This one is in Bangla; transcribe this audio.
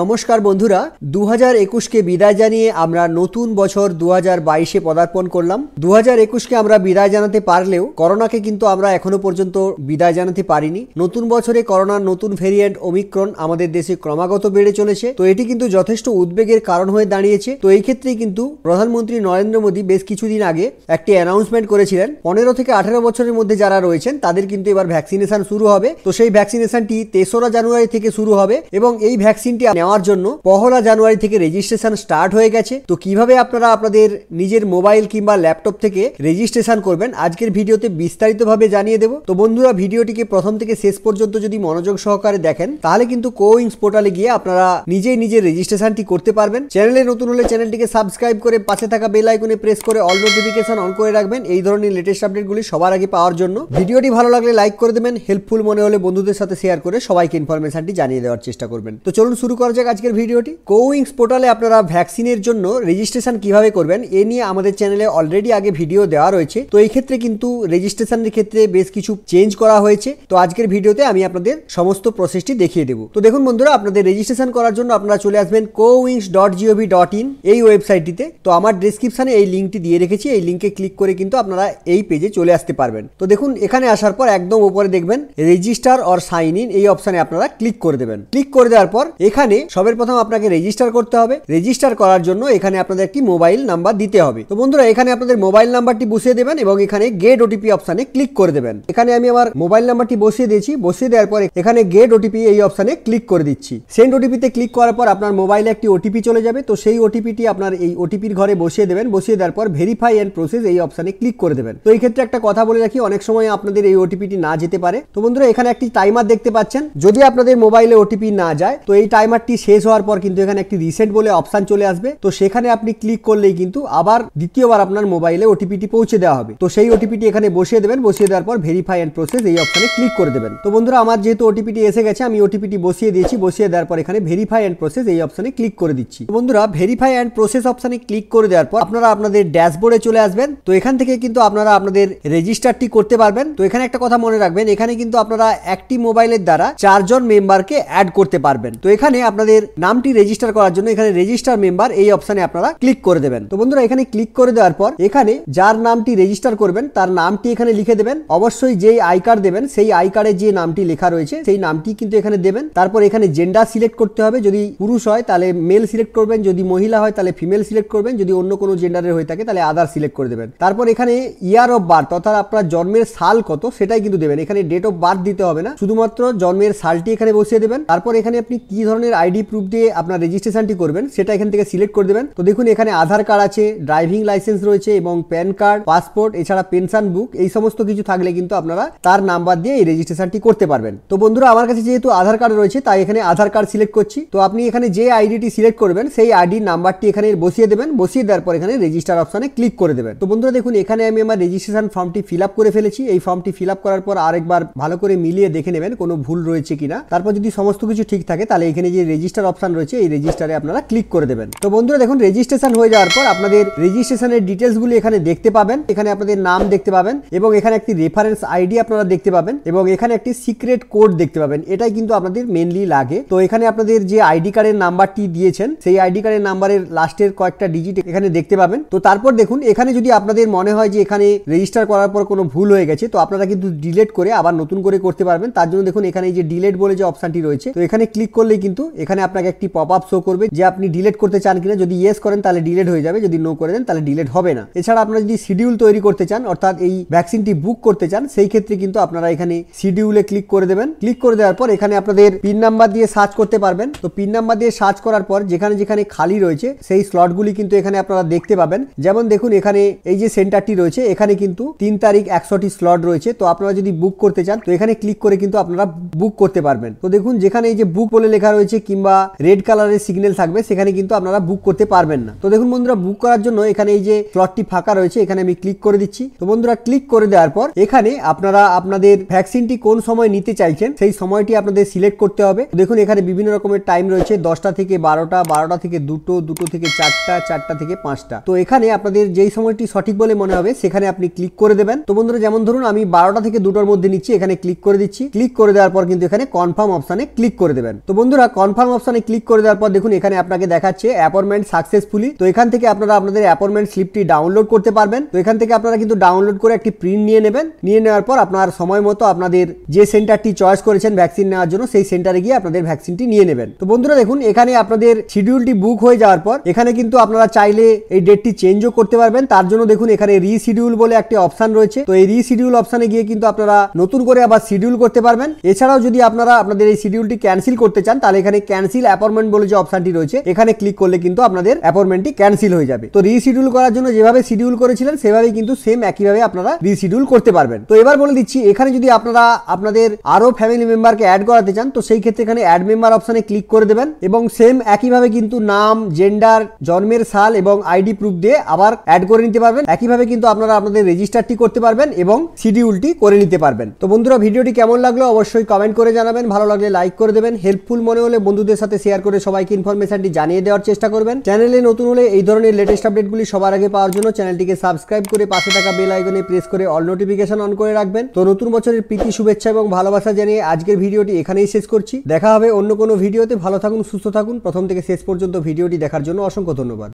নমস্কার বন্ধুরা দু হাজার একুশকে বিদায় জানিয়ে আমরা নতুন বছর দু হাজার বাইশে পদার্পণ করলাম দু হাজার একুশকে আমরা বিদায় জানাতে পারলেও করোনাকে কিন্তু আমরা এখনো পর্যন্ত বিদায় জানাতে পারিনি নতুন বছরে করোনার নতুন ভেরিয়েন্ট ওমিক্রন আমাদের দেশে ক্রমাগত বেড়ে চলেছে তো এটি কিন্তু যথেষ্ট উদ্বেগের কারণ হয়ে দাঁড়িয়েছে তো এই ক্ষেত্রে কিন্তু প্রধানমন্ত্রী নরেন্দ্র মোদী বেশ কিছুদিন আগে একটি অ্যানাউন্সমেন্ট করেছিলেন পনেরো থেকে আঠারো বছরের মধ্যে যারা রয়েছেন তাদের কিন্তু এবার ভ্যাকসিনেশন শুরু হবে তো সেই ভ্যাকসিনেশনটি তেসরা জানুয়ারি থেকে শুরু হবে এবং এই ভ্যাকসিনটি নেওয়ার জন্য পহলা জানুয়ারি থেকে রেজিস্ট্রেশন স্টার্ট হয়ে গেছে তো কিভাবে আপনারা আপনাদের নিজের মোবাইল কিংবা ল্যাপটপ থেকে রেজিস্ট্রেশন করবেন আজকের ভিডিওতে বিস্তারিতভাবে জানিয়ে দেবো তো বন্ধুরা ভিডিওটিকে প্রথম থেকে শেষ পর্যন্ত যদি মনোযোগ সহকারে দেখেন তাহলে কিন্তু কোইংস পোর্টালে গিয়ে আপনারা নিজেই নিজের রেজিস্ট্রেশনটি করতে পারবেন চ্যানেলে নতুন হলে চ্যানেলটিকে সাবস্ক্রাইব করে পাশে থাকা বেল আইকনে প্রেস করে অল নোটিফিকেশন অন করে রাখবেন এই ধরনের লেটেস্ট আপডেটগুলি সবার আগে পাওয়ার জন্য ভিডিওটি ভালো লাগলে লাইক করে দেবেন হেল্পফুল মনে হলে বন্ধুদের সাথে শেয়ার করে সবাইকে ইনফরমেশনটি জানিয়ে দেওয়ার চেষ্টা করবেন তো চলুন শুরু করা যাক আজকের ভিডিওটি কোউইংস পোর্টালে আপনারা ভ্যাকসিনের জন্য রেজিস্ট্রেশন কিভাবে করবেন এ নিয়ে আমাদের চ্যানেলে অলরেডি আগে ভিডিও দেওয়া রয়েছে তো এই ক্ষেত্রে কিন্তু রেজিস্ট্রেশনের ক্ষেত্রে বেশ কিছু চেঞ্জ করা হয়েছে তো আজকের ভিডিওতে আমি আপনাদের সমস্ত প্রসেসটি দেখিয়ে দেবো তো দেখুন বন্ধুরা আপনাদের রেজিস্ট্রেশন করার জন্য আপনারা চলে আসবেন কোউইংস ডট জিওভি ডট ইন এই ওয়েবসাইটটিতে তো আমার ডিসক্রিপশানে এই লিঙ্কটি দিয়ে রেখেছি এই লিঙ্কে ক্লিক করে কিন্তু আপনারা এই পেজে চলে আসতে পারবেন তো দেখুন এখানে আসার পর একদম উপরে দেখবেন রেজিস্টার অর সাইন ইন এই অপশানে আপনারা ক্লিক করে দেবেন ক্লিক করে দেওয়ার পর এখানে এখানে সবের প্রথম আপনাকে রেজিস্টার করতে হবে রেজিস্টার করার জন্য এখানে আপনাদের একটি মোবাইল নাম্বার দিতে হবে তো বন্ধুরা এখানে আপনাদের মোবাইল নাম্বারটি বসিয়ে দেবেন এবং এখানে গেট ওটিপি অপশানে ক্লিক করে দেবেন এখানে আমি আমার মোবাইল নাম্বারটি বসিয়ে দিয়েছি বসিয়ে দেওয়ার পরে এখানে গেট ওটিপি এই অপশানে ক্লিক করে দিচ্ছি সেন্ড ওটিপিতে ক্লিক করার পর আপনার মোবাইলে একটি ওটিপি চলে যাবে তো সেই ওটিপিটি আপনার এই ওটিপির ঘরে বসিয়ে দেবেন বসিয়ে দেওয়ার পর ভেরিফাই অ্যান্ড প্রসেস এই অপশানে ক্লিক করে দেবেন তো এই ক্ষেত্রে একটা কথা বলে রাখি অনেক সময় আপনাদের এই ওটিপিটি না যেতে পারে তো বন্ধুরা এখানে একটি টাইমার দেখতে পাচ্ছেন যদি আপনাদের মোবাইলে ওটিপি না যায় তো এই টাইমার লেকচারটি শেষ হওয়ার পর কিন্তু এখানে একটি রিসেন্ট বলে অপশান চলে আসবে তো সেখানে আপনি ক্লিক করলেই কিন্তু আবার দ্বিতীয়বার আপনার মোবাইলে ওটিপিটি পৌঁছে দেওয়া হবে তো সেই ওটিপিটি এখানে বসিয়ে দেবেন বসিয়ে দেওয়ার পর ভেরিফাই অ্যান্ড প্রসেস এই অপশানে ক্লিক করে দেবেন তো বন্ধুরা আমার যেহেতু ওটিপিটি এসে গেছে আমি ওটিপিটি বসিয়ে দিয়েছি বসিয়ে দেওয়ার পর এখানে ভেরিফাই অ্যান্ড প্রসেস এই অপশানে ক্লিক করে দিচ্ছি বন্ধুরা ভেরিফাই অ্যান্ড প্রসেস অপশানে ক্লিক করে দেওয়ার পর আপনারা আপনাদের ড্যাশবোর্ডে চলে আসবেন তো এখান থেকে কিন্তু আপনারা আপনাদের রেজিস্টারটি করতে পারবেন তো এখানে একটা কথা মনে রাখবেন এখানে কিন্তু আপনারা একটি মোবাইলের দ্বারা চারজন মেম্বারকে অ্যাড করতে পারবেন তো এখানে আপনাদের নামটি রেজিস্টার করার জন্য এখানে রেজিস্টার মেম্বার এই অপশানে আপনারা ক্লিক করে দেবেন তো বন্ধুরা এখানে ক্লিক করে দেওয়ার পর এখানে যার নামটি রেজিস্টার করবেন তার নামটি এখানে লিখে দেবেন অবশ্যই যেই আই কার্ড দেবেন সেই আই কার্ডে যে নামটি লেখা রয়েছে সেই নামটি কিন্তু এখানে দেবেন তারপর এখানে জেন্ডার সিলেক্ট করতে হবে যদি পুরুষ হয় তাহলে মেল সিলেক্ট করবেন যদি মহিলা হয় তাহলে ফিমেল সিলেক্ট করবেন যদি অন্য কোনো জেন্ডারের হয়ে থাকে তাহলে আদার সিলেক্ট করে দেবেন তারপর এখানে ইয়ার অফ বার্থ অর্থাৎ আপনার জন্মের সাল কত সেটাই কিন্তু দেবেন এখানে ডেট অফ বার্থ দিতে হবে না শুধুমাত্র জন্মের সালটি এখানে বসিয়ে দেবেন তারপর এখানে আপনি কি ধরনের আইডি প্রুফ দিয়ে আপনার রেজিস্ট্রেশনটি করবেন সেটা এখান থেকে সিলেক্ট করে দেবেন তো দেখুন এখানে আধার কার্ড আছে ড্রাইভিং লাইসেন্স রয়েছে এবং প্যান কার্ড পাসপোর্ট এছাড়া পেনশন বুক এই সমস্ত কিছু থাকলে কিন্তু আপনারা তার নাম্বার দিয়ে এই রেজিস্ট্রেশনটি করতে পারবেন তো বন্ধুরা আমার কাছে যেহেতু আধার কার্ড রয়েছে তাই এখানে আধার কার্ড সিলেক্ট করছি তো আপনি এখানে যে আইডিটি সিলেক্ট করবেন সেই আইডির নাম্বারটি এখানে বসিয়ে দেবেন বসিয়ে দেওয়ার পর এখানে রেজিস্টার অপশানে ক্লিক করে দেবেন তো বন্ধুরা দেখুন এখানে আমি আমার রেজিস্ট্রেশন ফর্মটি ফিল করে ফেলেছি এই ফর্মটি ফিল করার পর আরেকবার ভালো করে মিলিয়ে দেখে নেবেন কোনো ভুল রয়েছে কিনা তারপর যদি সমস্ত কিছু ঠিক থাকে তাহলে এখানে যে রেজিস্টার অপশান রয়েছে এই রেজিস্টারে আপনারা ক্লিক করে দেবেন তো বন্ধুরা দেখুন রেজিস্ট্রেশন হয়ে যাওয়ার পর আপনাদের রেজিস্ট্রেশনের ডিটেলসগুলি এখানে দেখতে পাবেন এখানে আপনাদের নাম দেখতে পাবেন এবং এখানে একটি রেফারেন্স আইডি আপনারা দেখতে পাবেন এবং এখানে একটি সিক্রেট কোড দেখতে পাবেন এটাই কিন্তু আপনাদের মেনলি লাগে তো এখানে আপনাদের যে আইডি কার্ডের নাম্বারটি দিয়েছেন সেই আইডি কার্ডের নাম্বারের লাস্টের কয়েকটা ডিজিট এখানে দেখতে পাবেন তো তারপর দেখুন এখানে যদি আপনাদের মনে হয় যে এখানে রেজিস্টার করার পর কোনো ভুল হয়ে গেছে তো আপনারা কিন্তু ডিলেট করে আবার নতুন করে করতে পারবেন তার জন্য দেখুন এখানে এই যে ডিলেট বলে যে অপশানটি রয়েছে তো এখানে ক্লিক করলেই কিন্তু এখানে আপনাকে একটি পপ আপ শো করবে যে আপনি ডিলেট করতে চান কিনা যদি ইয়েস করেন তাহলে ডিলেট হয়ে যাবে যদি নো করে দেন তাহলে ডিলেট হবে না এছাড়া আপনারা যদি শিডিউল তৈরি করতে চান অর্থাৎ এই ভ্যাকসিনটি বুক করতে চান সেই ক্ষেত্রে কিন্তু আপনারা এখানে শিডিউলে ক্লিক করে দেবেন ক্লিক করে দেওয়ার পর এখানে আপনাদের পিন নাম্বার দিয়ে সার্চ করতে পারবেন তো পিন নাম্বার দিয়ে সার্চ করার পর যেখানে যেখানে খালি রয়েছে সেই স্লটগুলি কিন্তু এখানে আপনারা দেখতে পাবেন যেমন দেখুন এখানে এই যে সেন্টারটি রয়েছে এখানে কিন্তু তিন তারিখ একশোটি স্লট রয়েছে তো আপনারা যদি বুক করতে চান তো এখানে ক্লিক করে কিন্তু আপনারা বুক করতে পারবেন তো দেখুন যেখানে এই যে বুক বলে লেখা রয়েছে কিংবা রেড কালারের সিগন্যাল থাকবে সেখানে কিন্তু আপনারা বুক করতে পারবেন না তো দেখুন বন্ধুরা বুক করার জন্য এখানে এই যে স্লটটি ফাঁকা রয়েছে এখানে আমি ক্লিক করে দিচ্ছি তো বন্ধুরা ক্লিক করে দেওয়ার পর এখানে আপনারা আপনাদের ভ্যাকসিনটি কোন সময় নিতে চাইছেন সেই সময়টি আপনাদের সিলেক্ট করতে হবে দেখুন এখানে বিভিন্ন রকমের টাইম রয়েছে দশটা থেকে বারোটা বারোটা থেকে দুটো দুটো থেকে চারটা চারটা থেকে পাঁচটা তো এখানে আপনাদের যেই সময়টি সঠিক বলে মনে হবে সেখানে আপনি ক্লিক করে দেবেন তো বন্ধুরা যেমন ধরুন আমি বারোটা থেকে দুটোর মধ্যে নিচ্ছি এখানে ক্লিক করে দিচ্ছি ক্লিক করে দেওয়ার পর কিন্তু এখানে কনফার্ম অপশানে ক্লিক করে দেবেন তো বন্ধুরা কনফার্ম কনফার্ম অপশনে ক্লিক করে দেওয়ার পর দেখুন এখানে আপনাকে দেখাচ্ছে অ্যাপয়েন্টমেন্ট সাকসেসফুলি তো এখান থেকে আপনারা আপনাদের অ্যাপয়েন্টমেন্ট স্লিপটি ডাউনলোড করতে পারবেন তো এখান থেকে আপনারা কিন্তু ডাউনলোড করে একটি প্রিন্ট নিয়ে নেবেন নিয়ে নেওয়ার পর আপনার সময় মতো আপনাদের যে সেন্টারটি চয়েস করেছেন ভ্যাকসিন নেওয়ার জন্য সেই সেন্টারে গিয়ে আপনাদের ভ্যাকসিনটি নিয়ে নেবেন তো বন্ধুরা দেখুন এখানে আপনাদের শিডিউলটি বুক হয়ে যাওয়ার পর এখানে কিন্তু আপনারা চাইলে এই ডেটটি চেঞ্জও করতে পারবেন তার জন্য দেখুন এখানে রিশিডিউল বলে একটি অপশান রয়েছে তো এই রিশিডিউল অপশানে গিয়ে কিন্তু আপনারা নতুন করে আবার শিডিউল করতে পারবেন এছাড়াও যদি আপনারা আপনাদের এই শিডিউলটি ক্যান্সেল করতে চান তাহলে এখানে ক্যান্সেল অ্যাপয়েন্টমেন্ট বলে যে অপশনটি রয়েছে এখানে ক্লিক করলে কিন্তু আপনাদের অ্যাপয়েন্টমেন্টটি ক্যান্সেল হয়ে যাবে তো রিশিডিউল করার জন্য যেভাবে শিডিউল করেছিলেন সেভাবেই কিন্তু সেম একইভাবে আপনারা রিশিডিউল করতে পারবেন তো এবার বলে দিচ্ছি এখানে যদি আপনারা আপনাদের আরও ফ্যামিলি মেম্বারকে অ্যাড করাতে চান তো সেই ক্ষেত্রে এখানে অ্যাড মেম্বার অপশানে ক্লিক করে দেবেন এবং সেম একইভাবে কিন্তু নাম জেন্ডার জন্মের সাল এবং আইডি প্রুফ দিয়ে আবার অ্যাড করে নিতে পারবেন একইভাবে কিন্তু আপনারা আপনাদের রেজিস্টারটি করতে পারবেন এবং শিডিউলটি করে নিতে পারবেন তো বন্ধুরা ভিডিওটি কেমন লাগলো অবশ্যই কমেন্ট করে জানাবেন ভালো লাগলে লাইক করে দেবেন হেল্পফুল মনে হলে বন্ধুদের সাথে শেয়ার করে সবাইকে ইনফরমেশনটি জানিয়ে দেওয়ার চেষ্টা করবেন চ্যানেলে নতুন হলে এই ধরনের লেটেস্ট আপডেটগুলি সবার আগে পাওয়ার জন্য চ্যানেলটিকে সাবস্ক্রাইব করে পাশে থাকা বেল আইকনে প্রেস করে অল নোটিফিকেশন অন করে রাখবেন তো নতুন বছরের প্রীতি শুভেচ্ছা এবং ভালোবাসা জানিয়ে আজকের ভিডিওটি এখানেই শেষ করছি দেখা হবে অন্য কোনো ভিডিওতে ভালো থাকুন সুস্থ থাকুন প্রথম থেকে শেষ পর্যন্ত ভিডিওটি দেখার জন্য অসংখ্য ধন্যবাদ